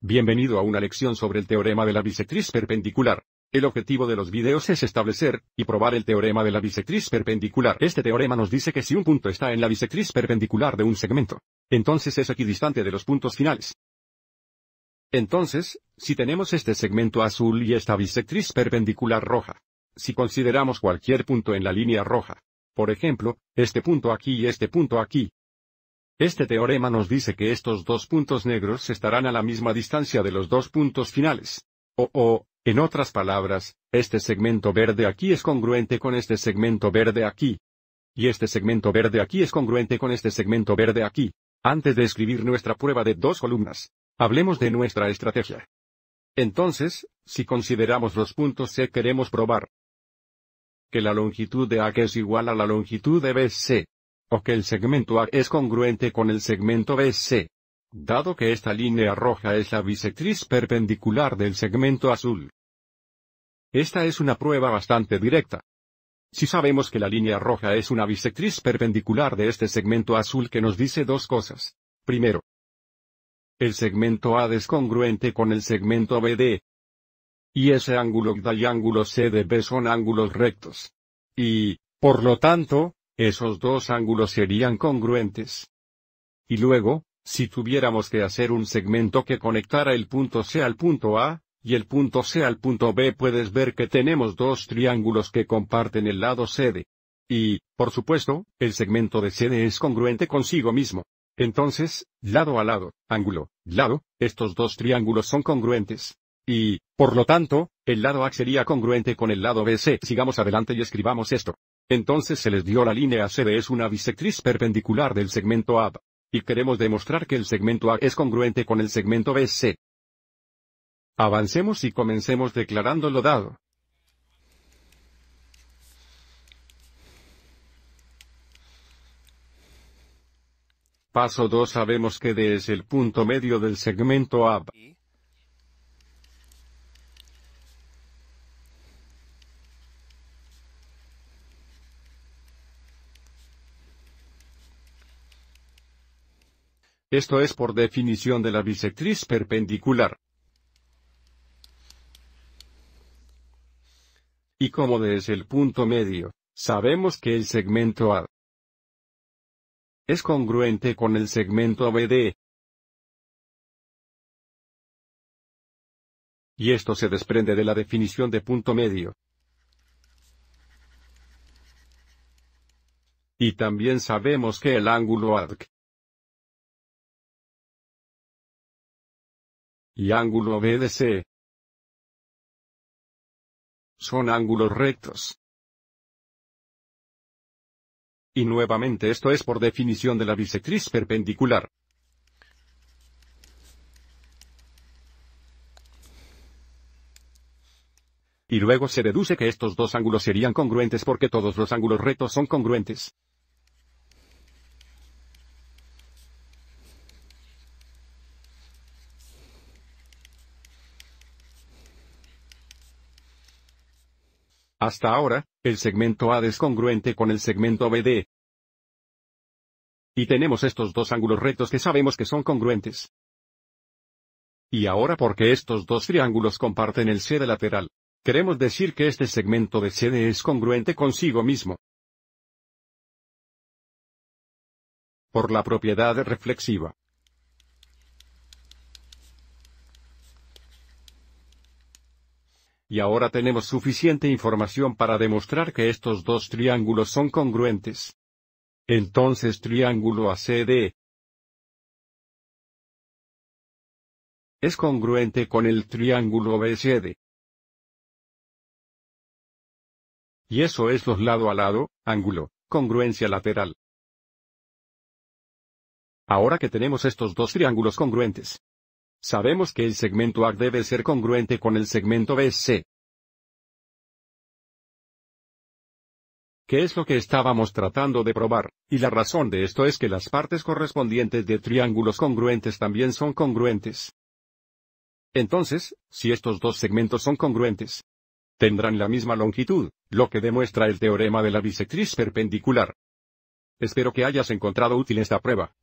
Bienvenido a una lección sobre el teorema de la bisectriz perpendicular. El objetivo de los videos es establecer y probar el teorema de la bisectriz perpendicular. Este teorema nos dice que si un punto está en la bisectriz perpendicular de un segmento, entonces es equidistante de los puntos finales. Entonces, si tenemos este segmento azul y esta bisectriz perpendicular roja, si consideramos cualquier punto en la línea roja, por ejemplo, este punto aquí y este punto aquí, este teorema nos dice que estos dos puntos negros estarán a la misma distancia de los dos puntos finales. O, o, en otras palabras, este segmento verde aquí es congruente con este segmento verde aquí. Y este segmento verde aquí es congruente con este segmento verde aquí. Antes de escribir nuestra prueba de dos columnas, hablemos de nuestra estrategia. Entonces, si consideramos los puntos C queremos probar que la longitud de A que es igual a la longitud de BC o que el segmento A es congruente con el segmento BC. Dado que esta línea roja es la bisectriz perpendicular del segmento azul. Esta es una prueba bastante directa. Si sabemos que la línea roja es una bisectriz perpendicular de este segmento azul que nos dice dos cosas. Primero, el segmento A es congruente con el segmento BD. Y ese ángulo ángulo y ángulo CDB son ángulos rectos. Y, por lo tanto, esos dos ángulos serían congruentes. Y luego, si tuviéramos que hacer un segmento que conectara el punto C al punto A, y el punto C al punto B puedes ver que tenemos dos triángulos que comparten el lado CD. Y, por supuesto, el segmento de CD es congruente consigo mismo. Entonces, lado a lado, ángulo, lado, estos dos triángulos son congruentes. Y, por lo tanto, el lado A sería congruente con el lado BC. Sigamos adelante y escribamos esto. Entonces se les dio la línea CD es una bisectriz perpendicular del segmento AB. Y queremos demostrar que el segmento A es congruente con el segmento BC. Avancemos y comencemos declarando lo dado. Paso 2 sabemos que D es el punto medio del segmento AB. Esto es por definición de la bisectriz perpendicular. Y como es el punto medio, sabemos que el segmento A es congruente con el segmento BD. E. Y esto se desprende de la definición de punto medio. Y también sabemos que el ángulo ADC y ángulo BDC. Son ángulos rectos. Y nuevamente esto es por definición de la bisectriz perpendicular. Y luego se deduce que estos dos ángulos serían congruentes porque todos los ángulos rectos son congruentes. Hasta ahora, el segmento AD es congruente con el segmento BD. Y tenemos estos dos ángulos rectos que sabemos que son congruentes. Y ahora porque estos dos triángulos comparten el CD lateral, queremos decir que este segmento de CD e es congruente consigo mismo. Por la propiedad reflexiva, y ahora tenemos suficiente información para demostrar que estos dos triángulos son congruentes. Entonces triángulo ACD es congruente con el triángulo BCD. Y eso es los lado a lado, ángulo, congruencia lateral. Ahora que tenemos estos dos triángulos congruentes, Sabemos que el segmento A debe ser congruente con el segmento BC. ¿Qué es lo que estábamos tratando de probar? Y la razón de esto es que las partes correspondientes de triángulos congruentes también son congruentes. Entonces, si estos dos segmentos son congruentes, tendrán la misma longitud, lo que demuestra el teorema de la bisectriz perpendicular. Espero que hayas encontrado útil esta prueba.